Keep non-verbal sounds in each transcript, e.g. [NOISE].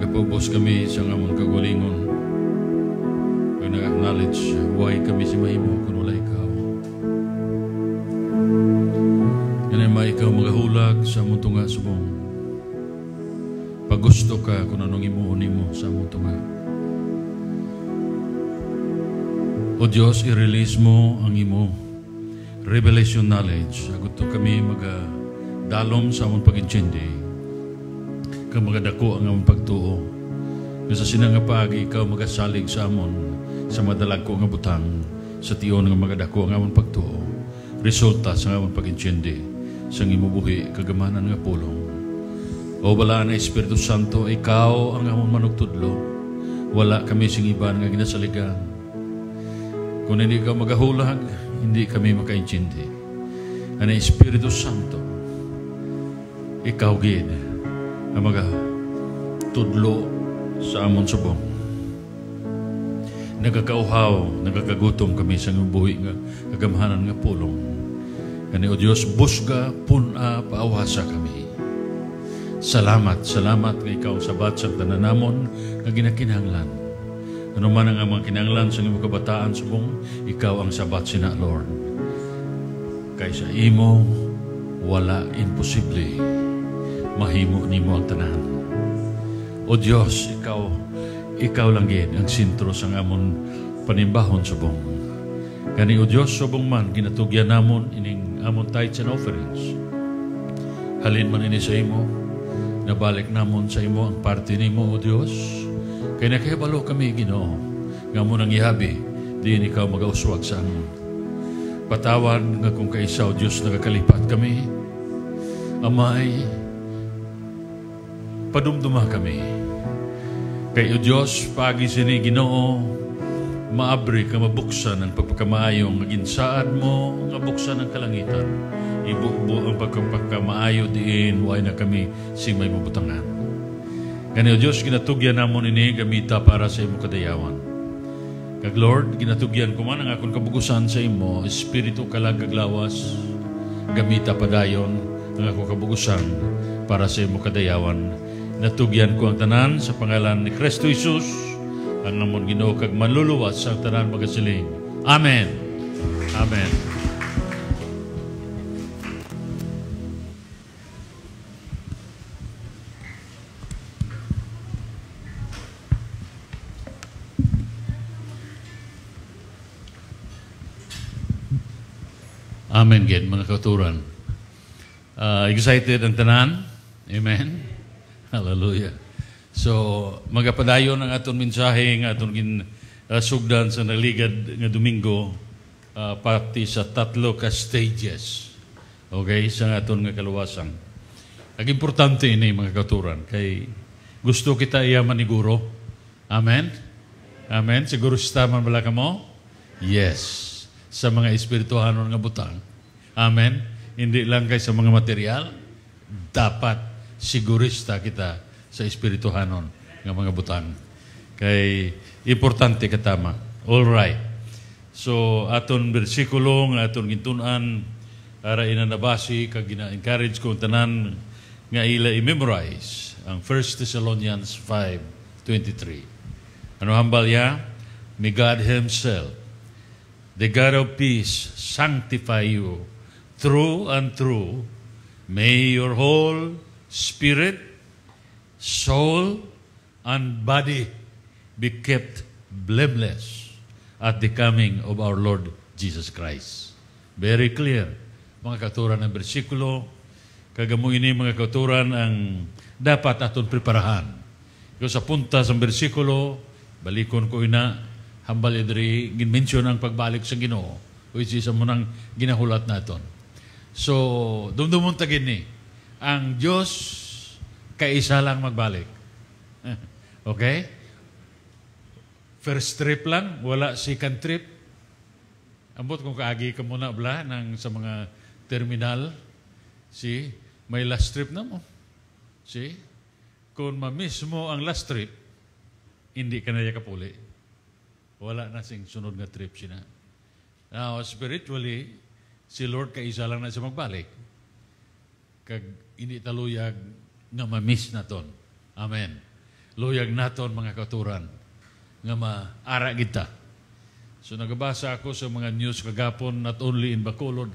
nagapubos kami sa among kagulingon. Kaya nag-acknowledge, huwag kami si Mahimo, kung wala ikaw. Kaya may ikaw magahulag sa among tunga subong. Pagusto ka kung anong imuunin mo sa among tunga. O Diyos, i-release mo ang imo revelation knowledge. Aguto kami mag-dalom sa among pag-intindi kang magadako ang among pagtuo. Nga sa sinangapaagi ikaw magasalig sa amon sa madalag ko nga butang sa tiyon nga magadako ang amon pagtuo. Resulta sa amon pagintindi sa imubuhi kagamanan nga pulong. O wala na Espiritu Santo, ikaw ang among manugtudlo. Wala kami sing iba nga ginasaligan. Kung hindi ka magahulag, hindi kami makaintindi. Ano Espiritu Santo, ikaw gid nga mga tudlo sa amon subong. Nagkakauhaw, nagkakagutom kami sa buhi nga kagamhanan nga pulong. Kani o Diyos, busga, puna, paawasa kami. Salamat, salamat nga ikaw sa batsang tananamon nga ginakinahanglan. Ano man ang mga kinanglan sa iyong kabataan subong, ikaw ang sabat sina, Lord. Kaysa imo, wala imposible. Wala imposible mahimo nimo ang tanan. O Dios, ikaw, ikaw lang gid ang sentro sa amon panimbahon subong. Kani o Dios subong man ginatugyan namon ining amon tithes and offerings. Halin man ini sa imo, nabalik namon sa imo ang parte nimo o Dios. Kay nakahibalo kami Ginoo nga mo nang ihabi diin ikaw magauswag sa amon. Patawan nga kung kaisaw Dios nakakalipat kami, amay padumduma kami. Kayo Diyos, pagi sini ginoo, maabri ka mabuksan ang pagpakamayong ginsaad mo, nga buksan ang kalangitan. Ibubo ang pagpagkamaayo diin, huwag na kami si may mabutangan. Ganyo Diyos, ginatugyan namon ini gamita para sa imo kadayawan. Kag Lord, ginatugyan ko man ang akong kabugusan sa imo, espiritu kalagaglawas, kaglawas, gamita padayon ang akong kabugusan para sa imo kadayawan Natugyan ko ang tanan sa pangalan ni Kristo Jesus, ang namon ginoo kag manluluwas sa tanan magasiling. Amen. Amen. Amen, gid mga katuran. Uh, ah, excited ang tanan. Amen. Hallelujah. So, magapadayon ang aton mensahe nga aton gin uh, sugdan sa naligad nga Domingo uh, ah, pati sa tatlo ka stages. Okay, sa aton nga kaluwasan. Ang importante ini mga katuran kay gusto kita iyaman ni guro. Amen. Amen. Siguro sa taman bala ka mo? Yes. Sa mga espirituhanon nga butang. Amen. Hindi lang kay sa mga material. Dapat sigurista kita sa espirituhanon ng mga butang. Kay importante katama. All right. So aton bersikulo nga aton gintunan ara ina nabasi kag gina-encourage ko tanan nga ila i-memorize ang 1 Thessalonians 5:23. Ano hambal ya? May God Himself, the God of peace, sanctify you through and through. May your whole spirit, soul, and body be kept blameless at the coming of our Lord Jesus Christ. Very clear. Mga katuran ng bersikulo, kagamu ini mga katuran ang dapat aton preparahan. Ikaw sa punta sa bersikulo, balikon ko ina, hambal idri, ginmensyon ang pagbalik sa ginoo, which is ang munang ginahulat naton. So, dumdumon tagin ni. Eh ang Diyos kaisa lang magbalik. [LAUGHS] okay? First trip lang, wala second trip. Ambot kung kaagi ka muna bla ng, sa mga terminal. si May last trip na mo. See? Kung ma-miss mo ang last trip, hindi ka na kapuli. Wala na sing sunod nga trip sina. Now, spiritually, si Lord kaisa lang na siya magbalik kag ini taluyag nga miss naton. Amen. Luyag naton mga katuran nga maara kita. So nagabasa ako sa mga news kagapon not only in Bacolod,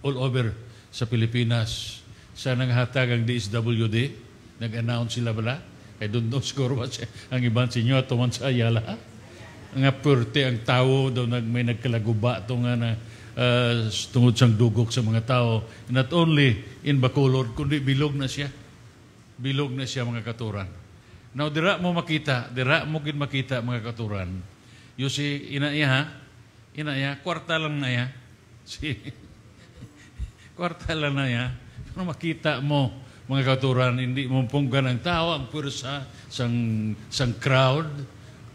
all over sa Pilipinas. Sa nanghatag ang DSWD, nag-announce sila bala. I don't know siguro what ang ibang sinyo at tuman sa Ayala. Nga perte ang tao daw nag, may nagkalaguba to nga na uh, tungod sang dugok sa mga tao. Not only in Bacolod, kundi bilog na siya. Bilog na siya mga katuran. Now, dira mo makita, dira mo gid makita mga katuran. You see, ina iya Ina iya, kwarta lang na iya. [LAUGHS] Si, kwarta lang na iya. Pero makita mo, mga katuran, hindi mumpunggan ang tao, ang pwersa, sang, sang crowd.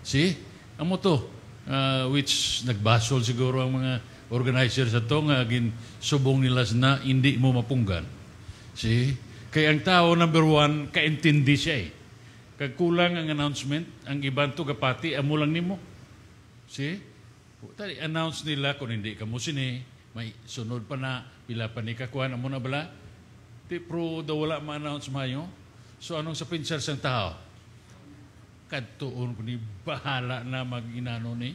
See? Amo to, uh, which nagbasol siguro ang mga organizer sa to nga gin subong nila na hindi mo mapunggan. See? Kay ang tao number one, kaintindi siya eh. Kag kulang ang announcement, ang iban to kapati, amo lang nimo. See? Tari, announce nila kung hindi ka mo sini, may sunod pa na, pila pa ni kakuan, amo na bala. Di pro daw wala ma-announce mayo. So anong sa pinsar sa tao? Kadtuon ko ni bahala na mag-inano ni.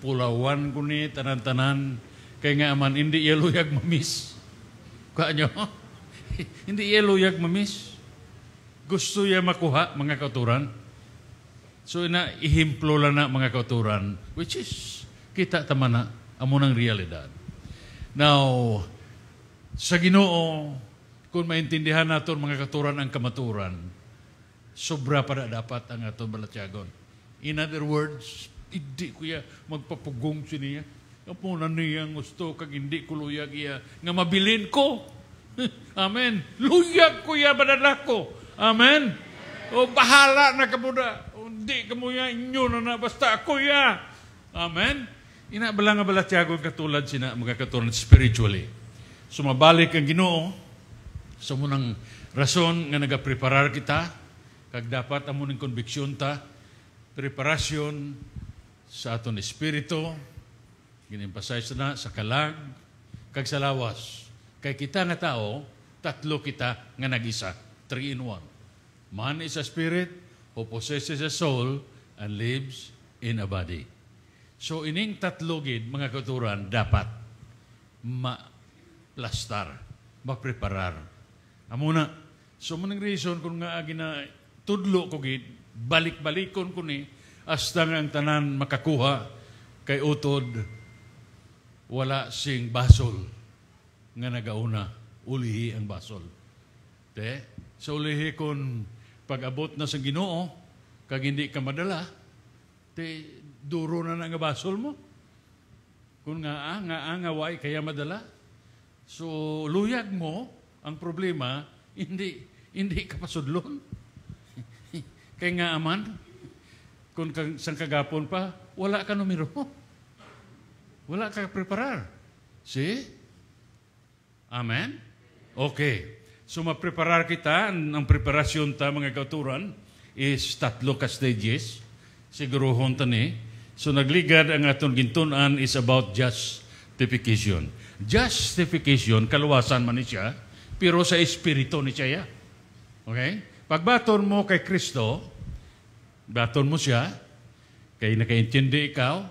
Pulawan ko ni, tanan-tanan kaya nga man, hindi iya luyag mamis. Kuha nyo? [LAUGHS] hindi iya luyag mamis. Gusto niya makuha, mga kauturan. So, ina, ihimplo lang na mga kauturan, which is, kita tama na, amo ng realidad. Now, sa ginoo, kung maintindihan nato mga katuran ang kamaturan, sobra pa dapat ang aton balatyagon. In other words, hindi kuya magpapugong siniya. niya Kapo na niyang gusto kag hindi ko luyag iya nga mabilin ko. [LAUGHS] Amen. Luyag ko iya badala ko. Amen. O bahala na kamuda. O hindi kamuya inyo na na basta ako iya. Amen. Ina bala nga bala tiago katulad sina mga katulad spiritually. Sumabalik ang Ginoo sa so, munang rason nga nagapreparar kita kag dapat amo ning konbiksyon ta preparasyon sa aton espiritu gin na sa kalag, kag salawas. Kay kita nga tao, tatlo kita nga nag-isa. Three in one. Man is a spirit who possesses a soul and lives in a body. So ining tatlo gid mga katuran dapat ma-plastar, ma-preparar. Amo na. So manang reason kung nga agina tudlo ko gid balik-balikon ko ni hasta nga ang tanan makakuha kay utod wala sing basol nga nagauna ulihi ang basol te sa ulihi kon pag-abot na sa Ginoo kag hindi ka madala te duro na nga basol mo kun nga ah, nga ah, nga way kaya madala so luyag mo ang problema hindi hindi ka pasudlon [LAUGHS] kay nga aman kung sang kagapon pa wala ka numero [LAUGHS] Wala ka preparar. See? Amen? Okay. So, mapreparar kita. Ang preparasyon ta, mga kauturan, is tatlo ka stages. Siguro honta ni. So, nagligad ang atong gintunan is about justification. Justification, kaluwasan man ni siya, pero sa espiritu ni siya. Okay? Pagbaton mo kay Kristo, baton mo siya, kay nakaintindi ikaw,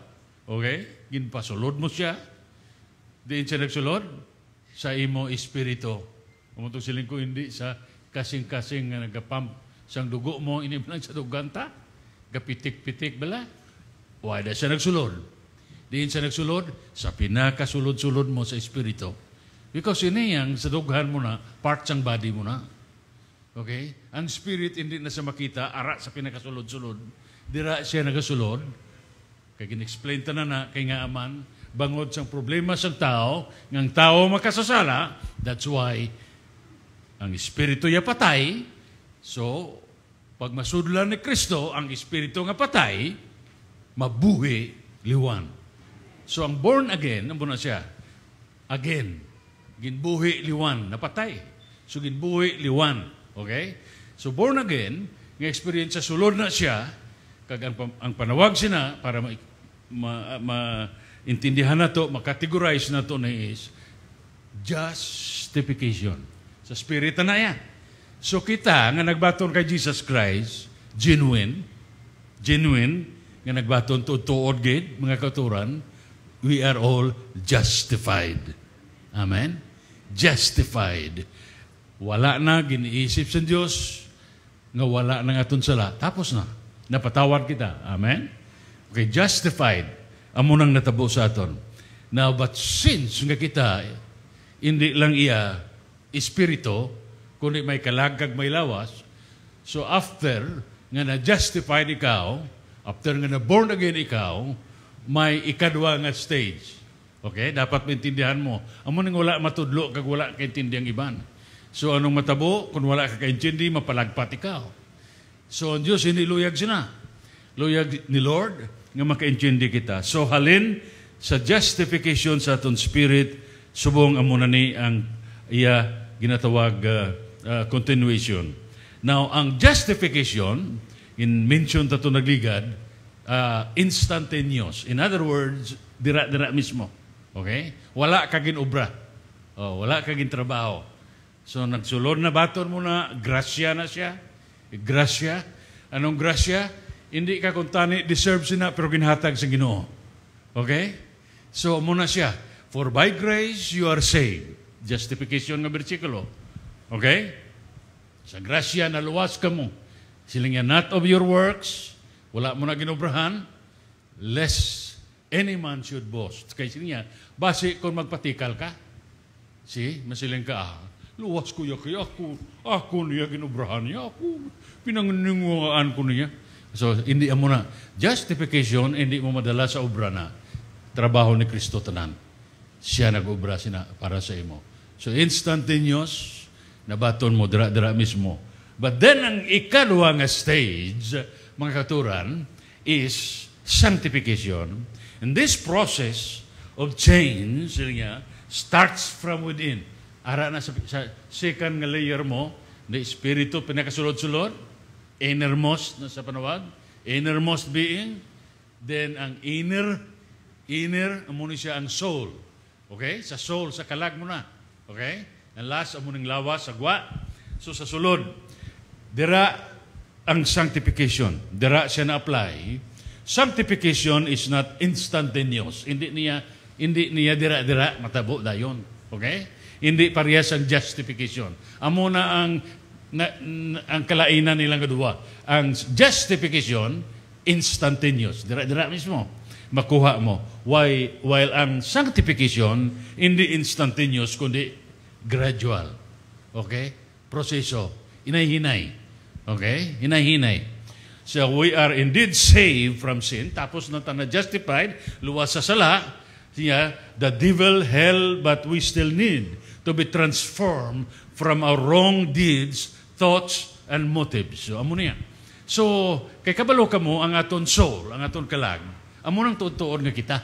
okay? ginpasulod mo siya, diin siya nagsulod, sa imo espiritu. Kumutong siling ko, hindi sa kasing-kasing nga nagapamp sang dugo mo, inim lang sa duganta, gapitik-pitik bala, wala siya nagsulod. Diin siya nagsulod, sa pinakasulod-sulod mo sa espiritu. Because iniyang eh, sa dughan mo na, part sang body mo na. Okay? Ang spirit hindi na siya makita, ara sa pinakasulod-sulod. Dira siya nagasulod, kaya ginexplain ta na na, kay nga aman, bangod sa problema sa tao, ngang tao makasasala, that's why ang espiritu ya patay, so pag masudlan ni Kristo, ang espiritu nga patay, mabuhi liwan. So ang born again, ang na siya, again, ginbuhi liwan, napatay. So ginbuhi liwan, okay? So born again, nga experience sa sulod na siya, kag ang, ang panawag sina para ma, ma intindihan na to, makategorize na to na is justification. Sa spirita na yan. So kita nga nagbaton kay Jesus Christ, genuine, genuine, nga nagbaton to tuod gid, mga katuran, we are all justified. Amen? Justified. Wala na, giniisip sa Diyos, nga wala na nga sala. Tapos na. Napatawad kita. Amen? Okay, justified. Amo natabo sa aton. Now, but since nga kita, hindi lang iya espirito, kundi may kalagkag may lawas, so after nga na-justified ikaw, after nga na-born again ikaw, may ikadwa nga stage. Okay? Dapat maintindihan mo. Amo nang wala matudlo kag wala kaintindi ang iban. So anong matabo? Kung wala ka kaintindi, mapalagpat ikaw. So ang Diyos, hiniluyag siya na. Luyag ni Lord, nga makaintindi kita. So halin sa justification sa aton spirit subong amo ni ang iya ginatawag uh, uh, continuation. Now ang justification in mention ta to nagligad uh, instantaneous. In other words, dira-dira mismo. Okay? Wala kagin obra. Oh, wala kagin trabaho. So nagsulod na baton muna, na, na siya. Grasya. Anong grasya? Hindi ka kuntani, deserve sina, pero ginhatag sa ginoo. Okay? So, muna siya. For by grace, you are saved. Justification nga bersikulo. Okay? Sa grasya, naluwas ka mo. Siling yan, not of your works, wala mo na ginobrahan, less any man should boast. Kaya siling base kung magpatikal ka, si, masiling ka, ah, luwas ko ya kaya ako, ako niya ginobrahan niya, ako, pinangininguhaan ko niya. So, hindi mo na. Justification, hindi mo madala sa obra na trabaho ni Kristo tanan. Siya nag-obra sina para sa imo. So, instantaneous, nabaton mo, dira-dira mismo. But then, ang ikalwa nga stage, mga katuran, is sanctification. And this process of change, niya, starts from within. Ara na sa, sa second nga layer mo, the Espiritu, pinakasulod-sulod, innermost na sa panawag, innermost being, then ang inner, inner, amo siya ang soul. Okay? Sa soul, sa kalag mo na. Okay? And last, amo ning lawas, sagwa. So sa sulod, dira ang sanctification. Dira siya na-apply. Sanctification is not instantaneous. Hindi niya, hindi niya dira-dira matabo dayon. Okay? Hindi parehas ang justification. Amo na ang na, na, ang kalainan nilang kadua. Ang justification, instantaneous. Dira-dira mismo. Makuha mo. Why, while ang sanctification, hindi instantaneous, kundi gradual. Okay? Proseso. Inay-hinay. Okay? Inay-hinay. So we are indeed saved from sin. Tapos na na justified, luwas sa sala, yeah, the devil, hell, but we still need to be transformed from our wrong deeds thoughts and motives. So, amo niya. So, kay kabalo ka mo ang aton soul, ang aton kalag, amo nang tutuon nga kita.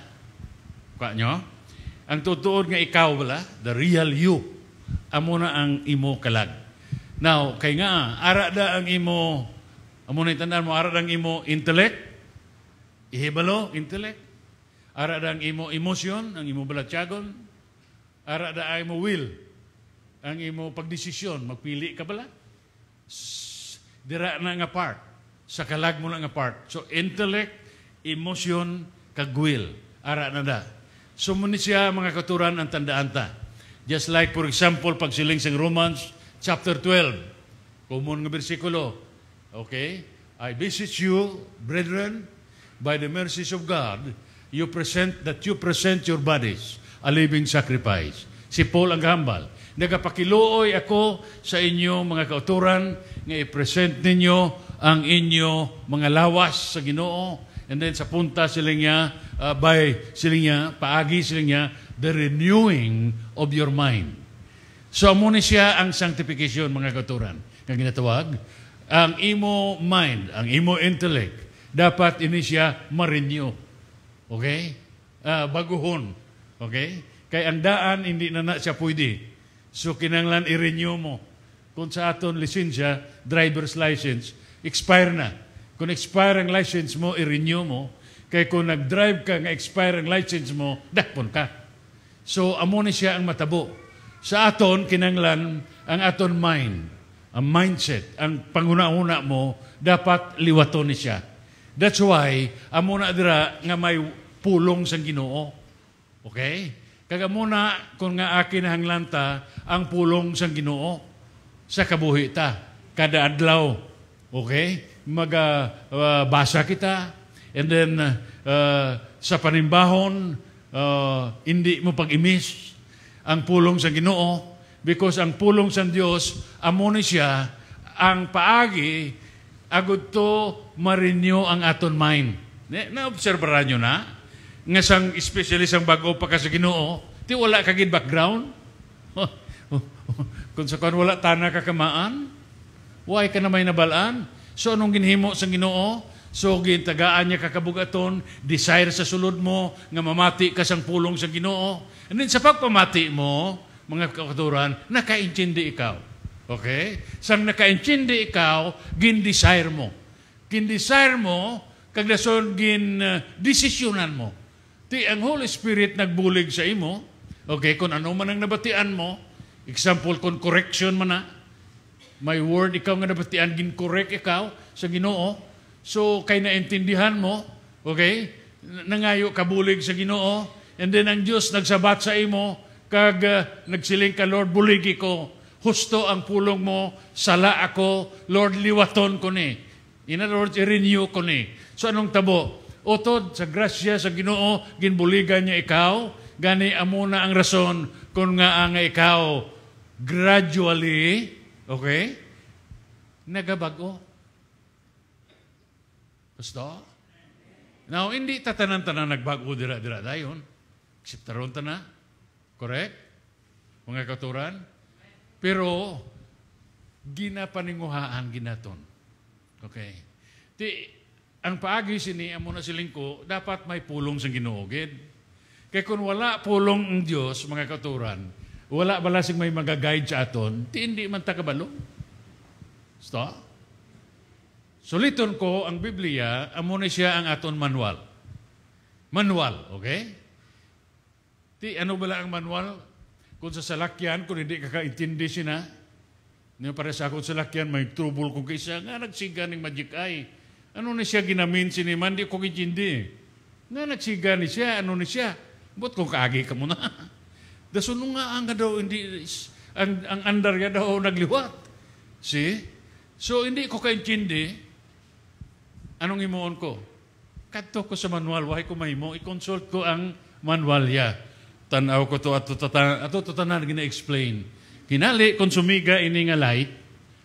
Kwa nyo? Ang tutuon nga ikaw wala, the real you, amo na ang imo kalag. Now, kay nga, ara da ang imo, amo na itandaan mo, ara da ang imo intellect, ihibalo, intellect, ara da ang imo emotion, ang imo balatyagon, ara da ang imo will, ang imo pagdesisyon, magpili ka bala dira na nga part. Sa kalag mo na nga part. So, intellect, emotion, kag will. Ara na da. So, muni siya mga katuran ang tandaan ta. Just like, for example, pag siling sa Romans chapter 12, kumon nga bersikulo, okay? I beseech you, brethren, by the mercies of God, you present that you present your bodies a living sacrifice. Si Paul ang gahambal. Nagapakiluoy ako sa inyo mga kauturan nga i-present ninyo ang inyo mga lawas sa Ginoo. And then sa punta sila niya, uh, by sila niya, paagi sila niya, the renewing of your mind. So muna siya ang sanctification mga kauturan. Ang ginatawag, ang imo mind, ang imo intellect, dapat ini siya ma-renew. Okay? Uh, baguhon. Okay? Kay ang daan, hindi na na siya pwede So kinanglan i-renew mo. Kung sa aton lisensya, driver's license, expire na. Kung expire ang license mo, i-renew mo. Kaya kung nag-drive ka nga expire ang license mo, dakpon ka. So amo ni siya ang matabo. Sa aton, kinanglan ang aton mind, ang mindset, ang panguna-una mo, dapat liwaton ni siya. That's why, amo na dira nga may pulong sa ginoo. Okay? Kaga muna, kung nga akin hanglanta, ang pulong sang Ginoo sa kabuhi ta kada adlaw. Okay? Magbasa ah, uh, kita and then uh, sa panimbahon uh, hindi mo pag-imis ang pulong sang Ginoo because ang pulong sang Dios amo ni siya ang paagi agud to marinyo ang aton mind. Na-obserbaran nyo na nga sang especially sang bago pa ka sa Ginoo, ti wala ka gid background [LAUGHS] Kung sa kan wala tanah kakamaan, why ka na may nabalaan? So anong ginhimo sa Ginoo? So gintagaan niya kakabugaton, desire sa sulod mo nga mamati ka sang pulong sa Ginoo. And then sa pagpamati mo, mga kakaturan, nakaintindi ikaw. Okay? Sang nakaintindi ikaw, gin-desire mo. Gin-desire mo, kagdason gin-desisyonan uh, mo. Ti ang Holy Spirit nagbulig sa imo, okay, kung ano man ang nabatian mo, Example, kung correction man na, may word ikaw nga nabatian, gin-correct ikaw sa ginoo, so kay naintindihan mo, okay, nangayo kabulig sa ginoo, and then ang Diyos nagsabat sa imo, kag uh, nagsiling ka, Lord, buligi ko, husto ang pulong mo, sala ako, Lord, liwaton ko ni. In other words, i-renew ko ni. So anong tabo? Utod, sa grasya, sa ginoo, ginbuligan niya ikaw, gani amuna ang rason kung nga ang ikaw gradually, okay, nagabago. Gusto? Now, hindi tatanan-tanan nagbago dira-dira dayon. Except taron na. Correct? Mga katuran? Pero, ginapaninguhaan ginaton. Okay? Ti, ang paagi sini, amo na siling ko, dapat may pulong sa ginuogid. Kaya kung wala pulong ang Diyos, mga katuran, wala bala balasig may magaguide sa aton, ti hindi man takabalo. Sto? Suliton ko ang Biblia, amo ni siya ang aton manual. Manual, okay? Ti ano bala ang manual? Kung sa salakyan, kung hindi kakaintindi sina, niyo para sa akong salakyan, may trouble kung kaysa, nga nagsiga ng magic eye. Ano na siya ginamin siniman, di ko kitindi. Nga nagsiga ni siya, ano ni siya. Ba't kung kaagi ka muna? [LAUGHS] Daso Dasunungaan ka daw, hindi, ang, ang andar ka daw nagliwat. See? So, hindi ko kaintindi, anong imuon ko? Kadto ko sa manual, wahay ko mahimo, i-consult ko ang manual ya. Tanaw ko to ato tatanan, ato tatanan gina-explain. Kinali, konsumiga ini nga light,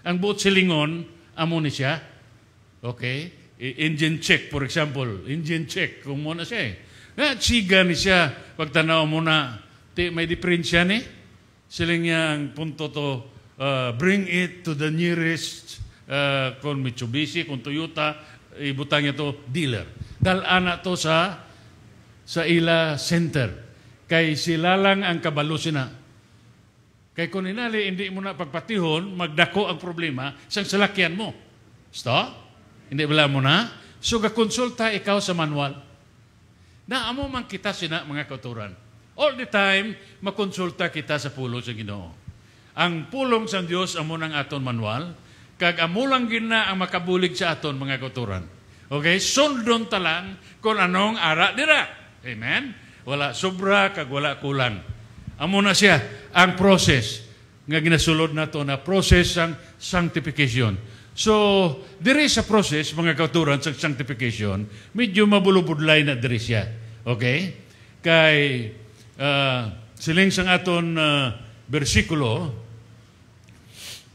ang buot silingon, amo ni siya. Okay? Engine check, for example. Engine check, kung na siya eh. Nga, siga ni siya, pagtanaw mo na, Di, may diferensya ni? Siling niya ang punto to uh, bring it to the nearest uh, kung Mitsubishi, kon Toyota, ibutang ito dealer. Dalana to sa sa ila center. Kay sila lang ang kabalo sina. Kay kung inali, hindi mo na pagpatihon, magdako ang problema sa salakyan mo. Sto? Hindi bala mo na? So, kakonsulta ikaw sa manual. Na amo man kita sina mga kauturan all the time, makonsulta kita sa pulong sa Ginoo. Ang pulong sa Dios amo ng aton manual, kag amulang gina ang makabulig sa aton mga kauturan. Okay, sundon ta lang kon anong ara dira. Amen? Wala sobra kag wala kulang. Amo na siya ang process nga ginasulod nato na process ang sanctification. So, diri sa process mga kauturan sa sanctification, medyo mabulubudlay na diri siya. Okay? Kay uh, siling sang aton uh, bersikulo,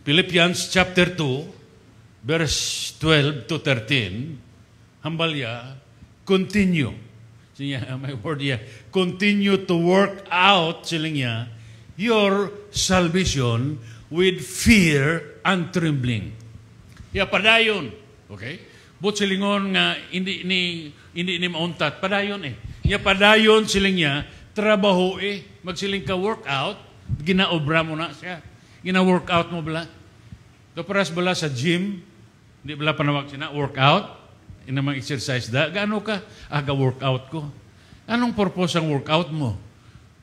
Philippians chapter 2, verse 12 to 13, hambalya, continue. Sinya, [LAUGHS] my word niya, continue to work out, siling niya, your salvation with fear and trembling. Ya, padayon. Okay? But silingon nga, hindi ni, hindi ni mauntat. Padayon eh. Ya, padayon siling niya, trabaho eh. Magsiling ka workout, ginaobra mo na siya. Gina-workout mo bala. Doparas bala sa gym, hindi bala panawag siya na workout, inamang exercise da, gaano ka? Aga workout ko. Anong purpose ang workout mo?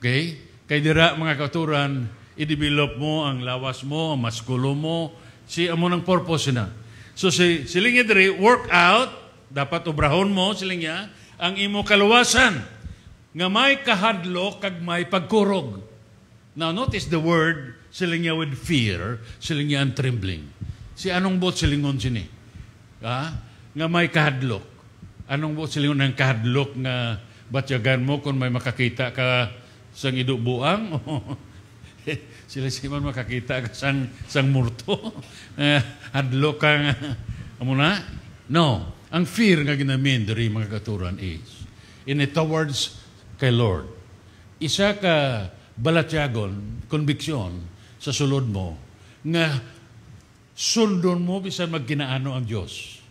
Okay? Kay dira mga katuran, i-develop mo ang lawas mo, ang maskulo mo, si amo ng purpose na. So si siling diri workout dapat obrahon mo siling ang imo kaluwasan nga may kahadlo kag may pagkurog. Now notice the word siling niya with fear, siling niya ang trembling. Si anong bot silingon sini? Ha? Nga may kahadlok. Anong bot silingon ang kahadlok nga batyagan mo kung may makakita ka sang idubuang? [LAUGHS] sila siman makakita ka sang, sang murto. Uh, [LAUGHS] ka kang, amo na? No. Ang fear nga ginamin diri mga katuran is, in it towards kay Lord. Isa ka balatyagon, conviction sa sulod mo nga sundon mo bisan magginaano ang Dios.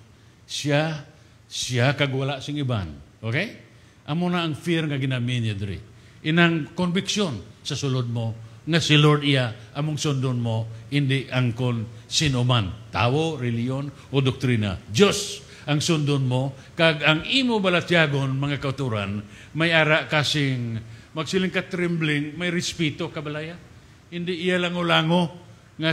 Siya siya kag wala sing iban. Okay? Amo na ang fear nga ginamin niya diri. Inang conviction sa sulod mo nga si Lord iya among sundon mo hindi angkon sino man, tawo, reliyon o doktrina. Dios ang sundon mo, kag ang imo balatyagon, mga kauturan, may ara kasing magsiling ka trembling, may respeto kabalaya. Hindi iya lang ulango Nga,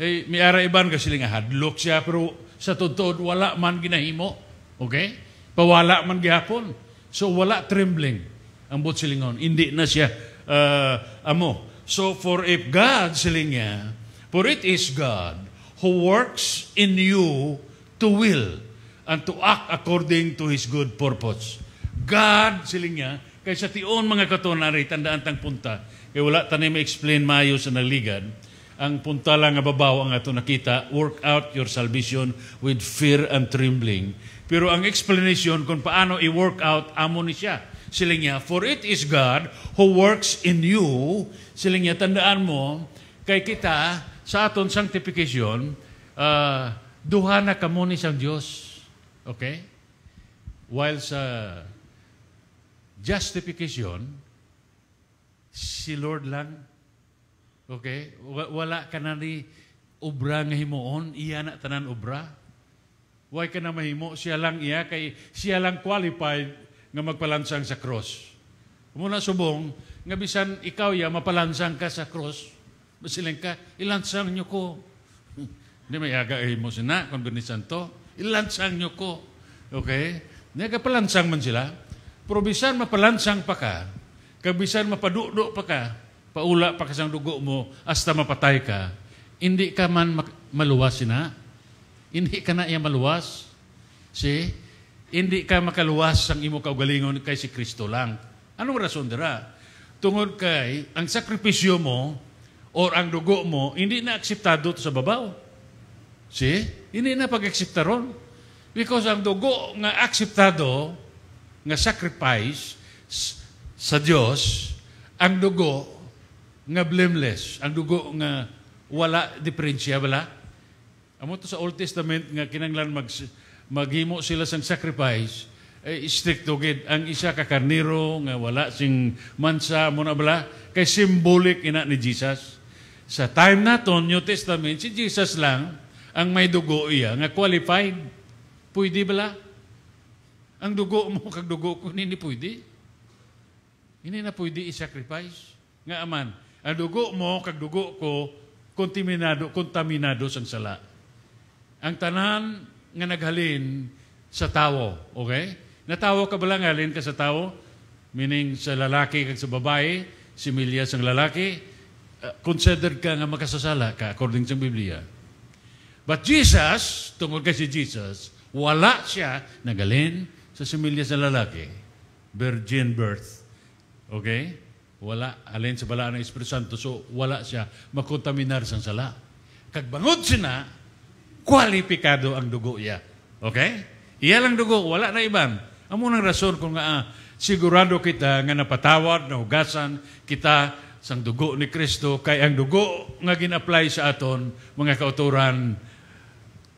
eh, may ara iban kasi nga hadlok siya, pero sa totoo, wala man ginahimo. Okay? Pawala man gihapon. So, wala trembling ang bot silingon. Hindi na siya uh, amo. So, for if God, siling niya, for it is God who works in you to will and to act according to His good purpose. God, siling niya, kay sa tion mga katonari, tandaan tang punta, kay wala tanim explain mayo sa naligan, ang punta lang nga babaw ang ato nakita, work out your salvation with fear and trembling. Pero ang explanation kung paano i-work out, amo ni siya. Siling niya, for it is God who works in you. Siling niya, tandaan mo, kay kita, sa aton sanctification, uh, duha na kamo ni siyang Diyos. Okay? While sa justification, si Lord lang. Okay? Wala ka na ni obra nga himoon, iya na tanan obra. Why ka na mahimo? Siya lang iya, kay siya lang qualified nga magpalansang sa cross. Muna subong, nga bisan ikaw ya, mapalansang ka sa cross, masiling ka, ilansang nyo ko. [LAUGHS] Hindi may aga eh, mo sina, kung binisan to. Ilansang nyo ko. Okay? Nagapalansang man sila. Probisan mapalansang pa ka, kabisan mapadudo pa ka, paula pa ka dugo mo, hasta mapatay ka, hindi ka man maluwas na. Hindi ka na iya maluwas. See? Hindi ka makaluwas ang imo kaugalingon kay si Kristo lang. Anong rason dira? Tungod kay ang sakripisyo mo or ang dugo mo, hindi na akseptado sa babaw. See? Hindi na pag-accepta ron. Because ang dugo nga akseptado, nga sacrifice sa Dios, ang dugo nga blameless, ang dugo nga wala diferensya, wala. Amo to sa Old Testament nga kinanglan mag, maghimo sila sang sacrifice, ay eh, stricto gid ang isa ka karnero nga wala sing mansa mo na bala kay symbolic ina ni Jesus. Sa time naton New Testament si Jesus lang ang may dugo iya nga qualified. Pwede bala? Ang dugo mo [LAUGHS] kag dugo ko ni pwede. Ini na pwede i-sacrifice. Nga aman, ang dugo mo kag dugo ko kontaminado kontaminado sang sala. Ang tanan nga naghalin sa tawo, okay? Natawo ka bala nga halin ka sa tawo? Meaning sa lalaki kag sa babae, similya sang lalaki, uh, considered ka nga makasasala ka according sa Biblia. But Jesus, tungkol kay si Jesus, wala siya nagalin sa similya sa lalaki. Virgin birth. Okay? Wala. Alin sa balaan ng Espiritu Santo. So, wala siya makontaminar sa sala. Kagbangod siya na, kwalipikado ang dugo niya. Okay? Iya lang dugo. Wala na iban. Ang munang rason kung nga, ah, sigurado kita nga napatawad, nahugasan kita sang dugo ni Kristo kay ang dugo nga gin-apply sa aton mga kauturan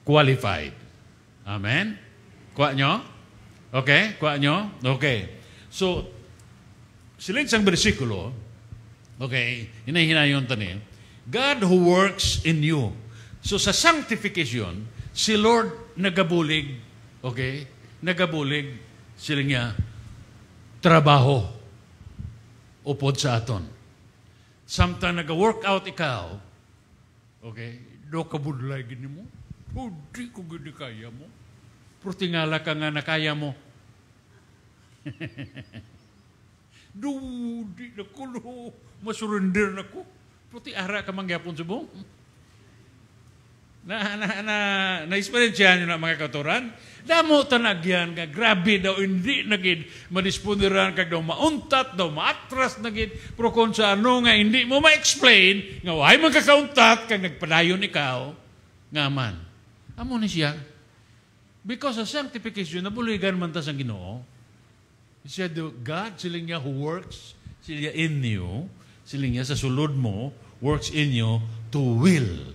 qualified. Amen? Kuha nyo? Okay? Kuha nyo? Okay. So, silid sang bersikulo, okay, hinahinayon tani, God who works in you. So, sa sanctification, si Lord nagabulig, okay, nagabulig sila niya trabaho upod sa aton. Samtang nag-workout ikaw, okay, do ka budlay gini mo. Hindi ko gini kaya mo. Protingala ka nga na kaya mo. [LAUGHS] Dudi na ko, no. masurrender na ko. Puti ara ka mangyapon sa buong. Na, na, na, na experience nyo na mga katuran. Damo tanagyan ka, grabe daw, hindi nagid, madisponderan ka daw, mauntat daw, maatras nagid, pero kung sa ano nga, hindi mo ma-explain, nga, ay magkakauntat, kag nagpadayon ikaw, nga man. Amo ni siya. Because of sanctification, nabuligan man tas ang ginoo. He said, God, siling niya who works, siling niya in you, siling niya sa sulod mo, works in you to will,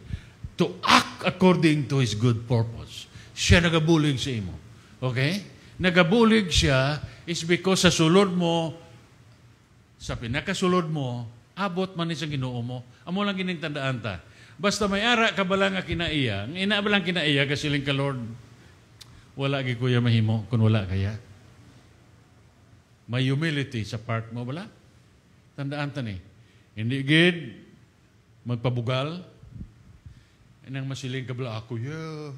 to act according to His good purpose. Siya nagabulig sa imo. Okay? Nagabulig siya is because sa sulod mo, sa pinakasulod mo, abot man ni sa ginoo mo. Amo lang ginintandaan ta Basta may ara ka bala nga kinaiya, ina balang kinaiya kasi kasiling ka Lord, wala gi kuya mahimo kun wala kaya. May humility sa part mo wala? Tandaan ta ni, Hindi gid magpabugal. Inang masiling ka bala ako, yeah.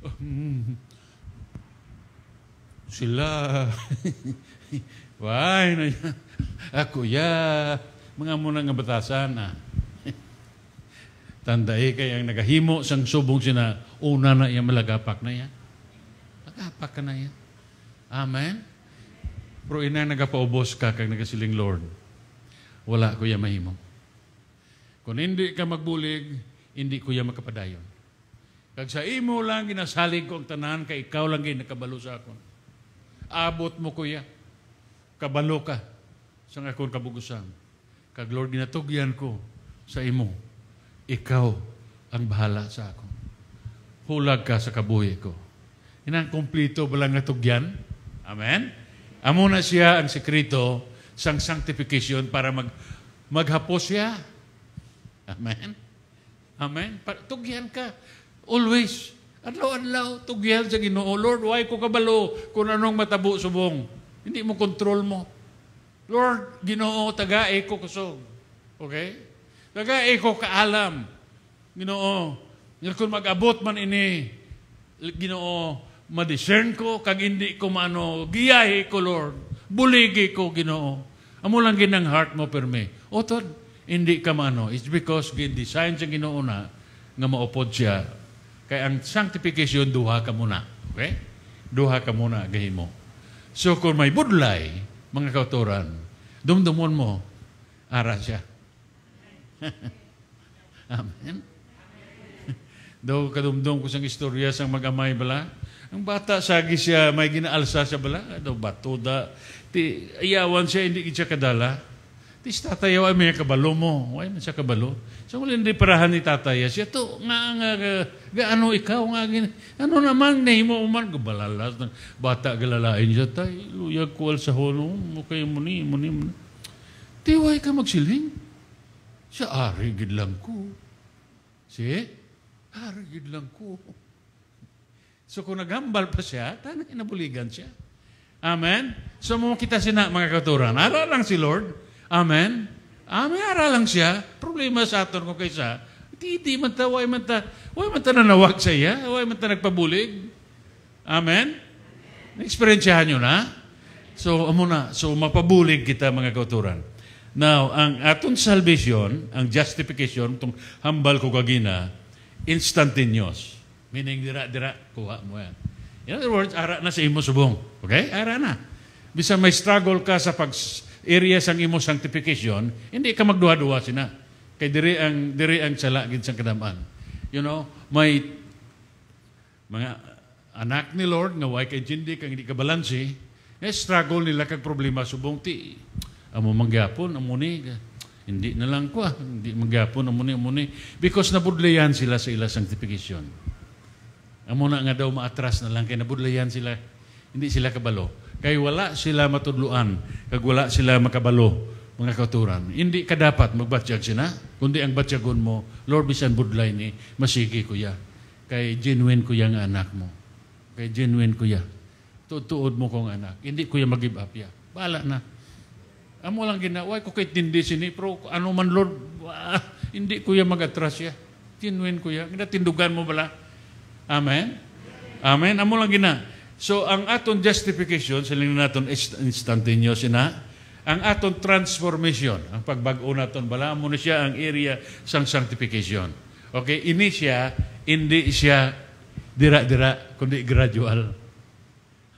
Um, sila. [LAUGHS] Why na [LAUGHS] Ako ah, ya. Mga muna nga batasan ah. Tanday eh, kay ang nagahimo sang subong sina una na iya malagapak na iya. Nagapak ka na iya. Amen. Pero ina nagapaubos ka kag nagasiling Lord. Wala ko iya mahimo. Kung hindi ka magbulig, hindi ko iya makapadayon. Kag sa imo lang ginasalig ko ang tanan kay ikaw lang gid nakabalo sa akon. Abot mo kuya. Kabalo ka sang akon kabugusan. Kag Lord ginatugyan ko sa imo ikaw ang bahala sa ako. Hulag ka sa kabuhi ko. Inang kumplito bala lang tugyan. Amen? Amo na siya ang sekreto sang sanctification para mag maghapos siya. Amen? Amen? Pa- tugyan ka. Always. Adlaw-adlaw, tugyan sa Ginoo. Lord, why ko kabalo kung anong matabo subong? Hindi mo control mo. Lord, Ginoo, tagae ko kusog. Okay? Daga ko kaalam. Ginoo, nga kung mag-abot man ini, Ginoo, madiscern ko, kag hindi ko mano, giyahi ko, Lord. Buligi ko, Ginoo. Amo lang ginang heart mo per me. Otod, hindi ka mano. It's because gin-design siya Ginoo na, nga maupod siya. Kaya ang sanctification, duha ka muna. Okay? Duha ka muna, gahimo. So kung may budlay, mga kautoran, dumdumon mo, ara siya. [LAUGHS] Amen. [LAUGHS] Daw kadumdum ko sang istorya sang magamay bala. Ang bata sagi siya may ginaalsa siya bala daw da. Ti ayawan siya hindi siya kadala. Ti tatay ay may kabalo mo. Why man siya kabalo? So wala hindi parahan ni tatay siya to nga nga gaano ikaw nga gin ano naman nahimo uman gabalalas ng bata galalain siya tay luyag ko sa hono oh, mo kay muni muni. Ti why ka magsiling? Siya ari gid lang ko. Si ari gid lang ko. So kung naghambal pa siya, tanay nabuligan siya. Amen? So mo kita sina mga katuran. Ara lang si Lord. Amen? Amen, ara lang siya. Problema sa aton ko kaysa, titi man ta, way man ta, way man ta nanawag sa iya, way man ta nagpabulig. Amen? Na-experiensyahan nyo na? So, amo na. So, mapabulig kita mga kauturan. Now, ang aton salvation, ang justification, itong hambal ko kagina, instantaneous. Meaning, dira-dira, kuha mo yan. In other words, ara na sa imo subong. Okay? Ara na. Bisa may struggle ka sa pag area sang imo sanctification, hindi ka magduha-duha sina. Kay diri ang diri ang sala gid sa kadamaan. You know, may mga anak ni Lord nga why kay jindi kang hindi ka balanse, eh, struggle nila kag problema subong ti amo manggapon, ni hindi na lang ko, ah. hindi manggapon, amo ni Because nabudlayan sila sa ila sanctification. Amo na nga daw maatras na lang, kay nabudlayan sila, hindi sila kabalo. Kay wala sila matudluan, kag wala sila makabalo, mga kauturan. Hindi ka dapat magbatyag sina, kundi ang batyagon mo, Lord, bisan budlay ni, masiki kuya. Kay genuine kuya nga anak mo. Kay genuine kuya. Tutuod mo kong anak. Hindi kuya mag-give up ya. bala na. Amo lang ginawa ko kay tindi sini pero ano man Lord ah, hindi kuya mag-atras ya. Tinuin kuya, gina tindugan mo bala. Amen. Amen. Amo lang gina. So ang aton justification siling naton instantaneous na ang aton transformation, ang pagbag-o naton bala mo na siya ang area sang sanctification. Okay, ini siya hindi siya dira-dira kundi gradual.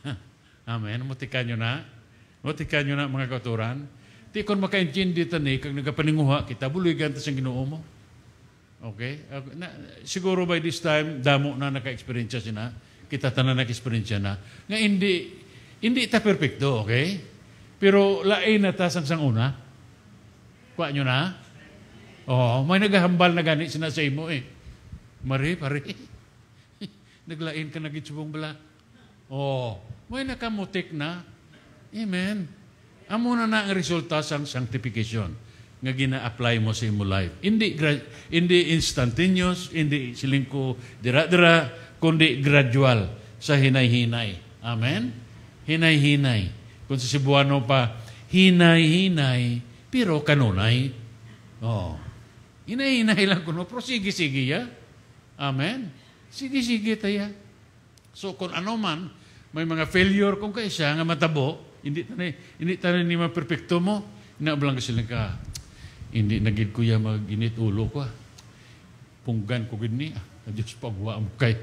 [LAUGHS] Amen. Mutikan nyo na. Matikan nyo na mga kauturan. Di kon makaintindi tani kag nagapaninguha kita buloy ta sang Ginoo mo. Okay? Na, siguro by this time damo na naka-experience sina. Kita tanan naka-experience na. Nga hindi hindi ta perpekto, okay? Pero lain na ta sang una. Kuha nyo na. Oh, may nagahambal na gani sina sa imo eh. Mari, pare. [LAUGHS] Naglain ka nagitsubong bala. Oh, may nakamutik na Amen. Amuna na ang resulta sa sanctification nga gina-apply mo sa imo life. Hindi hindi instantaneous, hindi siling ko dira-dira, kundi gradual sa hinay-hinay. Amen? Hinay-hinay. Kung sa Cebuano pa, hinay-hinay, pero kanunay. Oh. Hinay-hinay lang kuno, pero sige-sige ya. Amen? Sige-sige taya. So kung ano man, may mga failure kung kaysa nga matabo, hindi tanay, hindi tanay ni maperpekto mo. Inaabalang ka sila ka. Hindi nagid kuya mag-init ulo ko. Ah. Punggan ko gid ni Ah, Diyos pagwa mo kay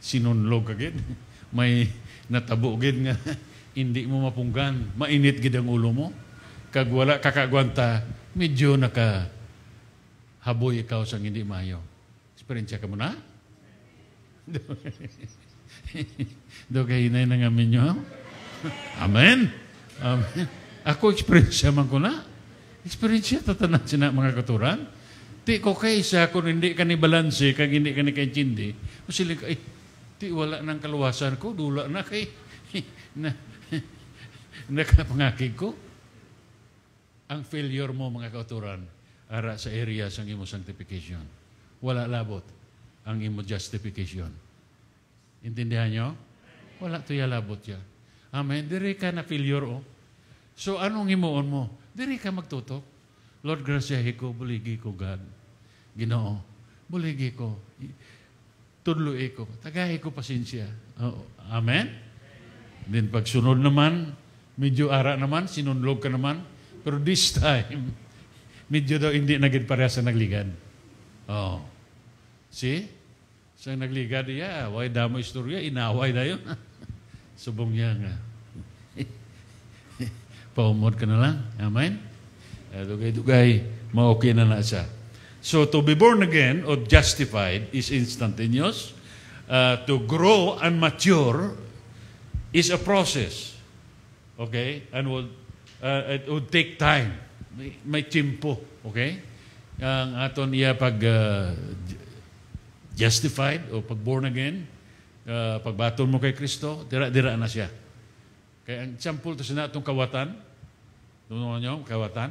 sinunlog agad. [LAUGHS] May natabo gid nga. [LAUGHS] hindi mo mapunggan. Mainit gid ang ulo mo. Kag wala kakagwanta, medyo naka haboy ikaw sang hindi mayo. Experience ka mo na? Do kay hinay na nga minyo. Amen. Um, ako, experience man ko na. Experience tatanan siya na mga katuran. Ti ko kaysa kun hindi ka ni balanse, kag hindi ka ni kaintindi, masili ka, eh, ti wala nang kaluwasan ko, dula na kay, [LAUGHS] na, [LAUGHS] nakapangakig ko. Ang failure mo, mga katuran ara sa area sang imo sanctification. Wala labot ang imo justification. Intindihan nyo? Wala to labot ya. Amen. Diri ka na failure, oh. So anong himuon mo? Diri ka magtutok. Lord, grasyahi ko, buligi ko, God. Ginoo, buligi ko. Tudloy ko. Tagahi ko pasensya. Oh, amen? Then pagsunod naman, medyo ara naman, sinunlog ka naman. Pero this time, [LAUGHS] medyo daw hindi naging pareha sa nagligad. Oh. See? Sa nagligad, yeah, why damo istorya, inaway na yun. [LAUGHS] Subong niya nga. Paumod ka na lang. Amen? Dugay-dugay, eh, ma-okay na na siya. So to be born again or justified is instantaneous. Uh, to grow and mature is a process. Okay? And will, uh, it would take time. May, may timpo. Okay? Ang aton iya pag uh, justified o pag born again, uh, pagbaton mo kay Kristo, dira-dira na siya. Kaya ang example to sa natong kawatan, doon nyo, kawatan.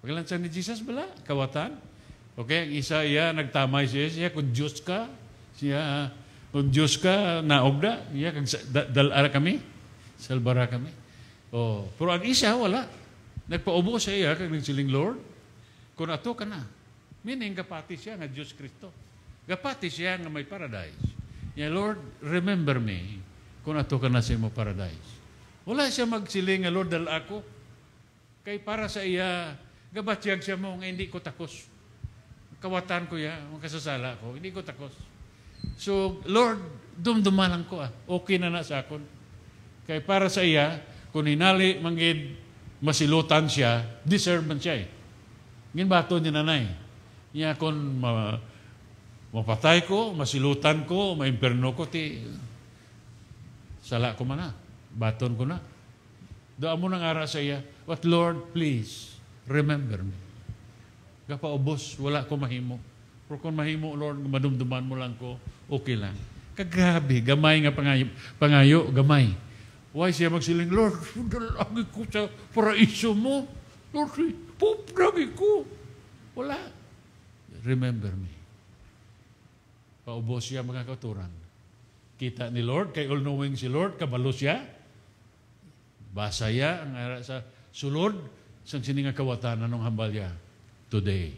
Pagkalan siya ni Jesus, bala, kawatan. Okay, ang isa, iya, nagtamay siya, siya, kung Diyos ka, siya, kung Diyos ka, naogda, iya, kag, dalara kami, salbara kami. Oh, pero ang isa, wala. Nagpaubo siya, iya, kag nagsiling Lord, kung ato ka na. Meaning, kapati siya nga Diyos Kristo. Kapati siya nga may paradise. Yeah, Lord, remember me kung ato ka na sa imo paradise. Wala siya magsiling nga Lord dal ako. Kay para sa iya, gabatyag siya mo nga hindi ko takos. Kawatan ko ya, ang ko, hindi ko takos. So, Lord, dumdumalan ko ah. Okay na na sa akon. Kay para sa iya, kung hinali, manggid, masilutan siya, deserve man siya eh. Ginbato ni nanay. Niya kon ma, mapatay ko, masilutan ko, maimperno ko, ti, sala ko mana, ah. Baton ko na. Daan mo nang ara sa iya. But Lord, please, remember me. Kapaubos, wala ko mahimo. Pero kung mahimo, Lord, madumduman mo lang ko, okay lang. Kagabi, gamay nga pangayo, pangayo gamay. Why siya magsiling, Lord, dalagi ko sa paraiso mo. Lord, pupragi ko. Wala. Remember me. Paubos siya mga katuran. Kita ni Lord, kay all-knowing si Lord, kabalo siya, Basaya ang ara sa sulod sang sini nga kawatan anong hambalya today.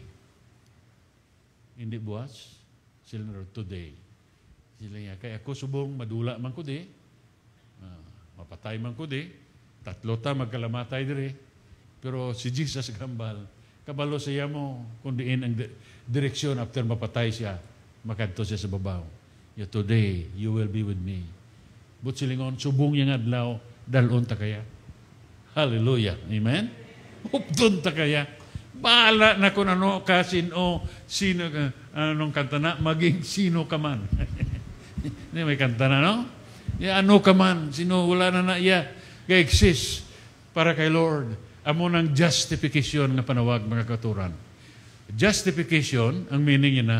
Hindi buwas sila na today. Sila niya kay ako subong madula man ko di. Ah, mapatay man ko di. Tatlo ta magkalamatay dire. Pero si Jesus gambal kabalo siya mo kung diin ang direksyon after mapatay siya makadto siya sa babaw. Yeah, today you will be with me. But silingon subong yang adlaw Dalon ta kaya. Hallelujah. Amen? Updon ta kaya. Bala na kung ano ka, sino, sino, anong kanta na, maging sino ka man. [LAUGHS] may kanta na, no? Ya, ano ka man, sino, wala na na, ya, exist para kay Lord. Amo ng justification nga panawag, mga katuran. Justification, ang meaning niya na,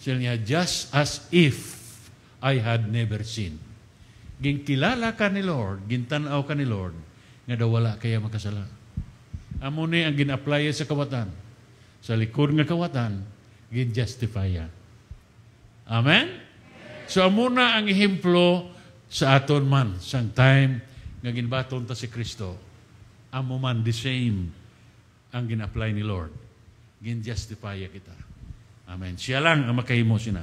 siya niya, just as if I had never sinned ginkilala ka ni Lord, gintanaw ka ni Lord, nga daw wala kaya makasala. Amo ni ang gin-apply sa kawatan. Sa likod nga kawatan, gin ginjustifya. Amen? So amo na ang ehemplo sa aton man sang time nga ginbaton ta si Kristo. Amo man the same ang gin-apply ni Lord. gin Ginjustifya kita. Amen. Siya lang ang makahimo sina.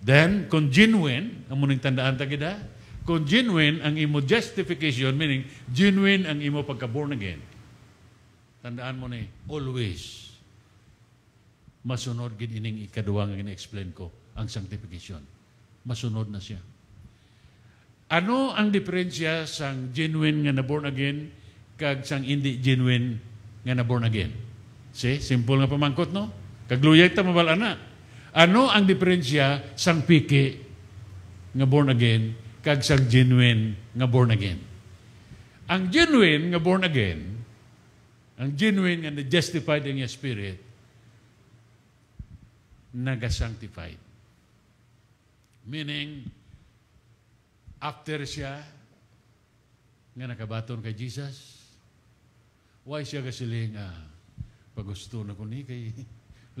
Then, kung genuine, ang munang tandaan tagida, kung genuine ang imo justification, meaning genuine ang imo pagka-born again. Tandaan mo ni, always masunod gid ining ikaduwa nga gina-explain ko ang sanctification. Masunod na siya. Ano ang diferensya sang genuine nga na-born again kag sang hindi genuine nga na-born again? See? Simple nga pamangkot, no? Kagluyay ta mabal Ano ang diferensya sang piki nga born again kag sa genuine nga born again. Ang genuine nga born again, ang genuine nga na-justified ang spirit, nag-sanctified. Meaning, after siya nga nakabaton kay Jesus, why siya kasiling, ah, pagusto na ko ni kay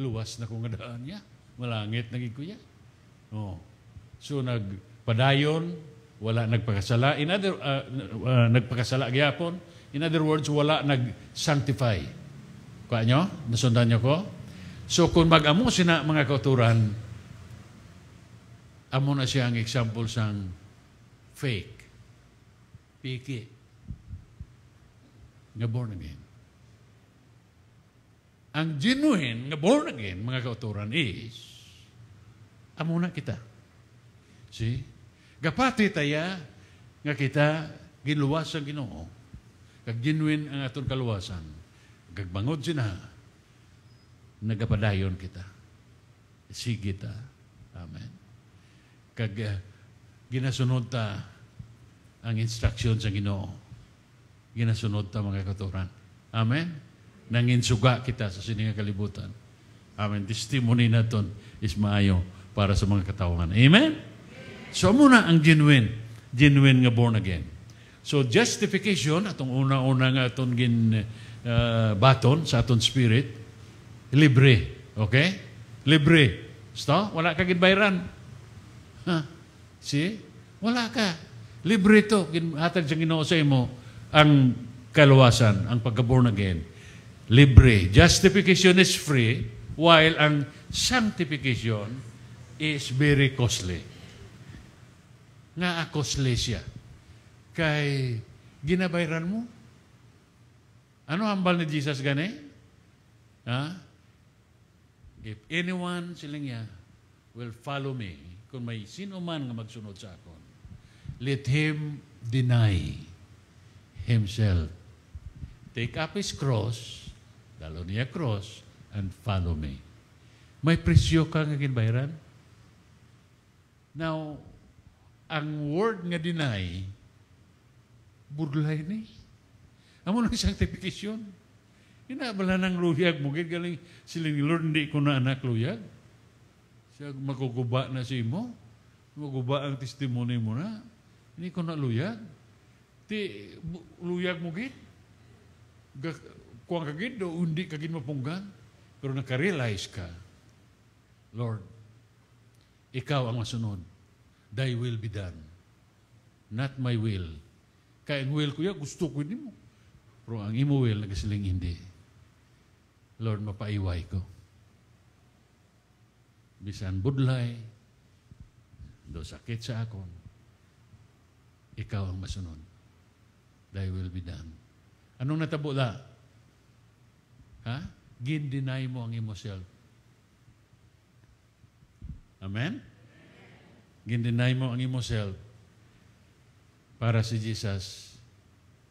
luwas na ko nga daan niya. Malangit naging ko niya. Oh. So, nag, padayon, wala nagpakasala. In other, uh, uh, nagpakasala gyapon. In other words, wala nag-sanctify. Kuha nyo? Nasundan nyo ko? So kung mag-amo sina mga kauturan, amo na siya ang example sang fake. Piki. Nga born again. Ang genuine nga born again, mga kauturan, is amo na kita. See? Gapati taya nga kita giluwas ang Ginoo. Kag genuine ang aton kaluwasan. Kag bangod sina nagapadayon kita. Sige kita. Amen. Kag uh, ginasunod ta ang instruction sa Ginoo. Ginasunod ta mga katuran. Amen. Nanginsuga kita sa sininga kalibutan. Amen. Testimony naton is maayo para sa mga katawan. Amen. So muna ang genuine, genuine nga born again. So justification atong una-una nga atong gin uh, baton sa aton spirit libre, okay? Libre. Sto, wala ka ginbayran. Ha? Huh? See? Wala ka. Libre to. Hatag sa Ginoo sa imo ang kaluwasan, ang pagka-born again. Libre. Justification is free while ang sanctification is very costly nga ako Slesia. Kay ginabayran mo. Ano hambal ni Jesus gani? Ha? If anyone, siling niya, will follow me, kung may sino man nga magsunod sa akon, let him deny himself. Take up his cross, dalo niya cross, and follow me. May presyo ka nga ginbayaran? Now, ang word nga deny, budlay ni. Amo isang tipikisyon. Ina bala nang luyag mo. Galing sila ni Lord, hindi ko na anak luyag. Siya makukuba na si mo. Maguba ang testimony mo na. Hindi ko na luyag. Ti, luyag mo git. Kuwang kagid o hindi kagid mapunggan. Pero nakarealize ka. Lord, ikaw ang masunod thy will be done. Not my will. Kaya ang will ko ya, gusto ko din mo. Pero ang imo will, nagasiling hindi. Lord, mapaiway ko. Bisan budlay, do sakit sa akon, ikaw ang masunod. Thy will be done. Anong natabo da? Ha? Gin-deny mo ang imo self. Amen? Gindinay mo ang imo self para si Jesus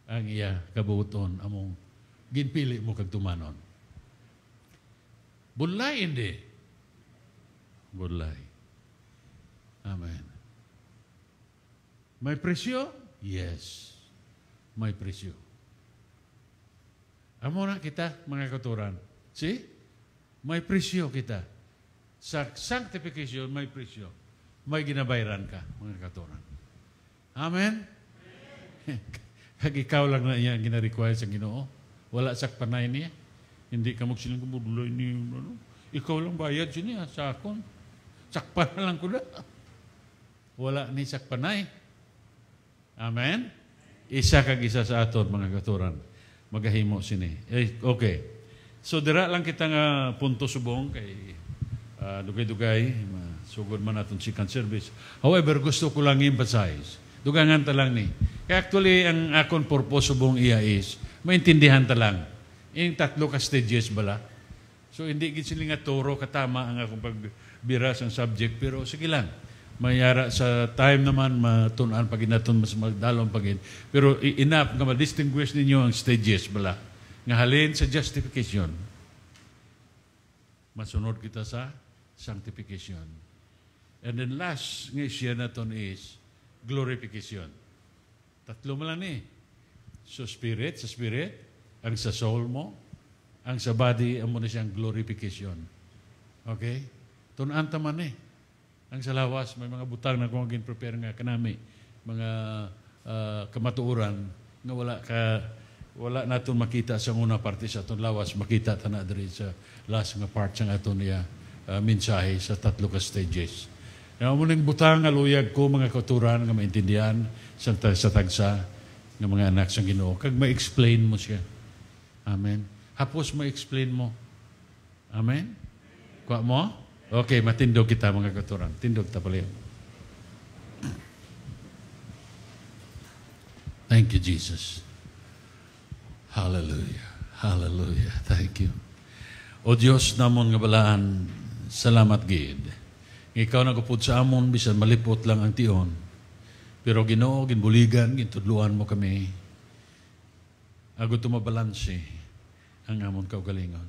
ang iya kabuuton among ginpili mo kag tumanon. Bulay hindi. Bulay. Amen. May presyo? Yes. May presyo. Amo na kita, mga katuran. See? May presyo kita. Sa sanctification, may presyo may ginabayran ka, mga katuran. Amen? Amen. Kag ikaw lang na iya gina-require sa ginoo. Wala sa panay niya. Hindi ka magsilang kumudulay ni ano. Ikaw lang bayad siya niya sa akon. Sakpan na lang ko na. Wala ni sakpanay. Amen? Isa kag isa sa aton, mga katuran. Magahimo sini. Eh, okay. So, dira lang kita nga punto subong kay uh, dugay-dugay, Sugod man atong second service. However, gusto ko lang emphasize. Dugangan ta lang ni. Kaya actually, ang akon purpose ubong iya is, maintindihan ta lang. Yung tatlo ka stages bala. So, hindi sila nga turo katama ang akong pagbira sa subject. Pero sige lang. Mayara sa time naman, matunan pag inaton, mas magdalong pagin. Pero enough nga ma-distinguish ninyo ang stages bala. Nga halin sa justification. Masunod kita sa sanctification. And then last nga siya na ton is glorification. Tatlo mo lang eh. So spirit, sa spirit, ang sa soul mo, ang sa body, ang muna siyang glorification. Okay? Tunaan taman eh. Ang sa lawas, may mga butang na kung gin-prepare nga kanami, mga uh, kamatuuran, nga wala ka wala naton makita sa una parte sa aton lawas makita ta na diri sa last nga part sa aton niya uh, mensahe sa tatlo ka stages. Nga muling butang aluyag ko mga katuran nga maintindihan sa, sa tagsa ng mga anak sa Ginoo. Kag ma-explain mo siya. Amen. Hapos ma-explain mo. Amen? Kwa mo? Okay, matindog kita mga katuran. Tindog ta pala Thank you, Jesus. Hallelujah. Hallelujah. Thank you. O Diyos namon nga balaan, salamat gid ikaw nagupod sa amon, bisan malipot lang ang tion. Pero ginoo, ginbuligan, gintudluan mo kami. Ago tumabalansi ang amon kaugalingon.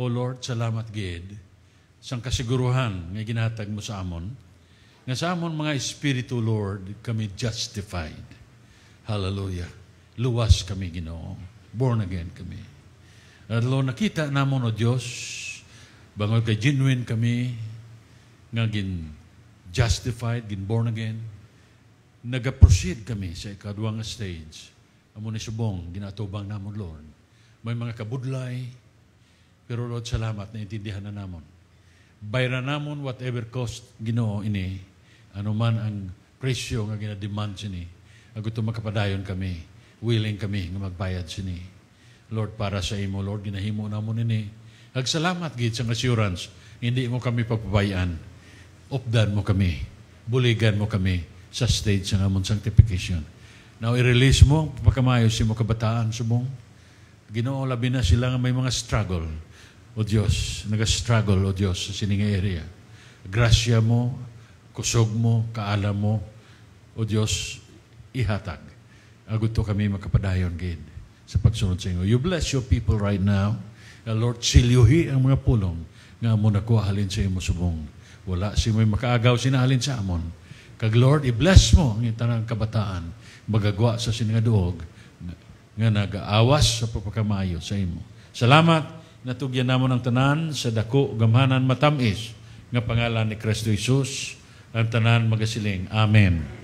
O Lord, salamat gid sa kasiguruhan nga ginhatag mo sa amon. Nga sa amon mga espiritu, Lord, kami justified. Hallelujah. Luwas kami, ginoo. Born again kami. At Lord, nakita namon, O Diyos, bangod kay genuine kami, nga gin justified, gin born again, nag-proceed kami sa ikaduwang stage. Amo ni subong, ginatubang namon, Lord. May mga kabudlay, pero Lord, salamat, naintindihan na namon. Bayra namon whatever cost ginoo ini, ano man ang presyo nga ginademand sini, ago ito makapadayon kami, willing kami nga magbayad sini. Lord, para sa imo, Lord, ginahimo namon ini. Hagsalamat, gid sa assurance, hindi mo kami papabayaan updan mo kami, buligan mo kami sa stage ng amon sanctification. Now, i-release mo, pagkamayo si mo kabataan, subong. Ginoo, labi na sila nga may mga struggle. O Diyos, nag-struggle, O Diyos, sa sininga area. Grasya mo, kusog mo, kaalam mo, O Diyos, ihatag. Agod to kami makapadayon gid sa pagsunod sa inyo. You bless your people right now. Lord, silyuhi ang mga pulong nga mo nakuha halin sa imo subong wala si may makaagaw sinalin sa amon. Kag Lord, i-bless mo ang tanang kabataan. Magagwa sa sinaduog nga nagaawas sa papakamayo sa imo. Salamat natugyan namon ang tanan sa dako gamhanan matamis nga pangalan ni Kristo Jesus ang tanan magasiling. Amen.